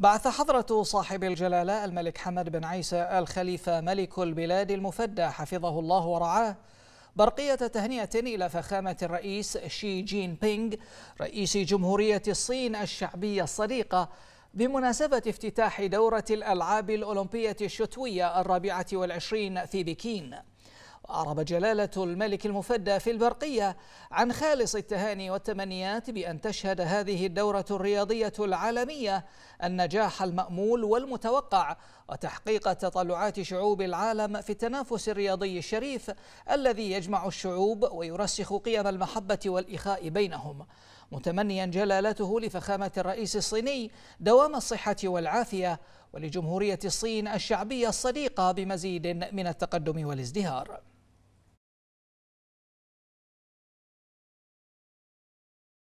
بعث حضرة صاحب الجلالة الملك حمد بن عيسى الخليفة ملك البلاد المفدى حفظه الله ورعاه برقية تهنئة إلى فخامة الرئيس شي جين بينغ رئيس جمهورية الصين الشعبية الصديقة بمناسبة افتتاح دورة الألعاب الأولمبية الشتوية الرابعة والعشرين في بكين أعرب جلالة الملك المفدى في البرقية عن خالص التهاني والتمنيات بأن تشهد هذه الدورة الرياضية العالمية النجاح المأمول والمتوقع وتحقيق تطلعات شعوب العالم في التنافس الرياضي الشريف الذي يجمع الشعوب ويرسخ قيم المحبة والإخاء بينهم متمنيا جلالته لفخامة الرئيس الصيني دوام الصحة والعافية ولجمهورية الصين الشعبية الصديقة بمزيد من التقدم والازدهار